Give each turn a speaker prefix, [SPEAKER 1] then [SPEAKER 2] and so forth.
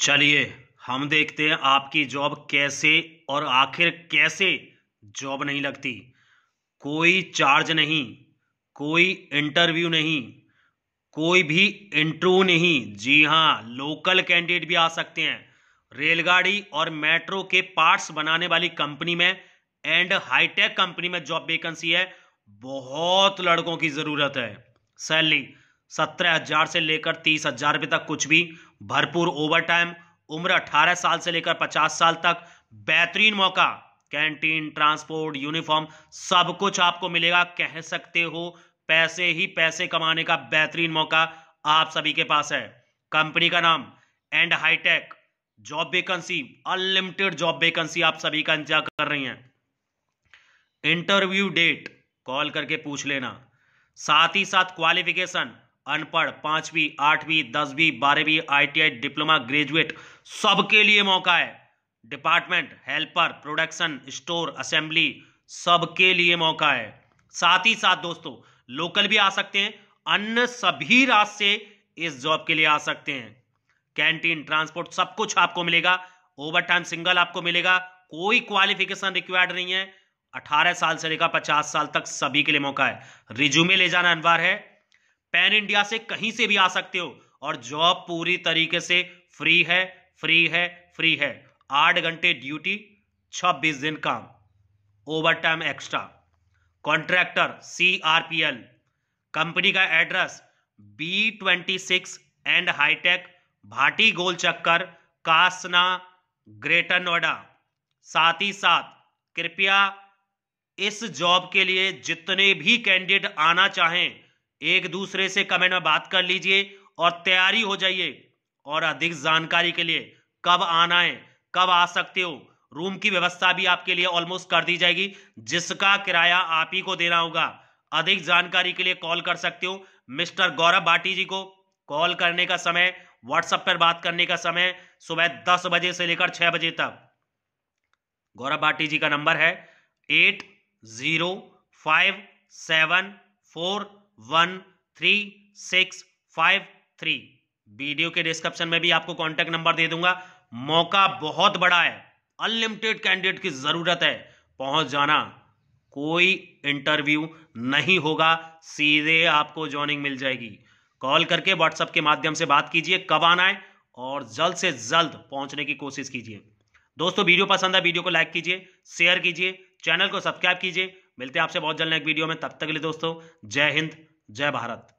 [SPEAKER 1] चलिए हम देखते हैं आपकी जॉब कैसे और आखिर कैसे जॉब नहीं लगती कोई चार्ज नहीं कोई इंटरव्यू नहीं कोई भी इंटरव्यू नहीं जी हाँ लोकल कैंडिडेट भी आ सकते हैं रेलगाड़ी और मेट्रो के पार्ट्स बनाने वाली कंपनी में एंड हाईटेक कंपनी में जॉब वेकेंसी है बहुत लड़कों की ज़रूरत है सैलरी सत्रह हजार से लेकर तीस हजार रुपये तक कुछ भी भरपूर ओवर टाइम उम्र अठारह साल से लेकर पचास साल तक बेहतरीन मौका कैंटीन ट्रांसपोर्ट यूनिफॉर्म सब कुछ आपको मिलेगा कह सकते हो पैसे ही पैसे कमाने का बेहतरीन मौका आप सभी के पास है कंपनी का नाम and hitech job vacancy unlimited job vacancy आप सभी का इंतजार कर रही हैं इंटरव्यू डेट कॉल करके पूछ लेना साथ ही साथ क्वालिफिकेशन अनपढ़ पांचवी आठवीं दसवीं बारहवीं आईटीआई डिप्लोमा ग्रेजुएट सबके लिए मौका है department helper production store assembly सबके लिए मौका है साथ ही साथ दोस्तों लोकल भी आ सकते हैं अन्य सभी राज्य से इस जॉब के लिए आ सकते हैं कैंटीन ट्रांसपोर्ट सब कुछ आपको मिलेगा ओवर टाइम सिंगल आपको मिलेगा कोई क्वालिफिकेशन रिक्वायर्ड नहीं है 18 साल से लेकर 50 साल तक सभी के लिए मौका है रिज्यूमे ले जाना अनिवार्य है पैन इंडिया से कहीं से भी आ सकते हो और जॉब पूरी तरीके से फ्री है फ्री है फ्री है आठ घंटे ड्यूटी छब्बीस दिन काम over time extra contractor C R P L company का address B twenty six and hitech Bhati गोल चक्कर कासना ग्रेटर नोएडा साथ ही साथ कृपया इस जॉब के लिए जितने भी कैंडिडेट आना चाहें एक दूसरे से कमेंट में बात कर लीजिए और तैयारी हो जाइए और अधिक जानकारी के लिए कब आना है कब आ सकते हो रूम की व्यवस्था भी आपके लिए ऑलमोस्ट कर दी जाएगी जिसका किराया आप ही को देना होगा अधिक जानकारी के लिए कॉल कर सकते हो मिस्टर गौरव भाटी जी को कॉल करने का समय व्हाट्सएप पर बात करने का समय सुबह दस बजे से लेकर छह बजे तक गौरव भाटी जी का नंबर है eight zero five seven four one three six five three video के डिस्क्रिप्शन में भी आपको कॉन्टैक्ट नंबर दे दूंगा मौका बहुत बड़ा है अनलिमिटेड कैंडिडेट की ज़रूरत है पहुंच जाना कोई इंटरव्यू नहीं होगा सीधे आपको ज्वाइनिंग मिल जाएगी कॉल करके व्हाट्सएप के माध्यम से बात कीजिए कब आना है और जल्द से जल्द पहुंचने की कोशिश कीजिए दोस्तों वीडियो पसंद है वीडियो को लाइक कीजिए शेयर कीजिए चैनल को सब्सक्राइब कीजिए मिलते हैं आपसे बहुत जल्द एक वीडियो में तब तक के लिए दोस्तों जय हिंद जय भारत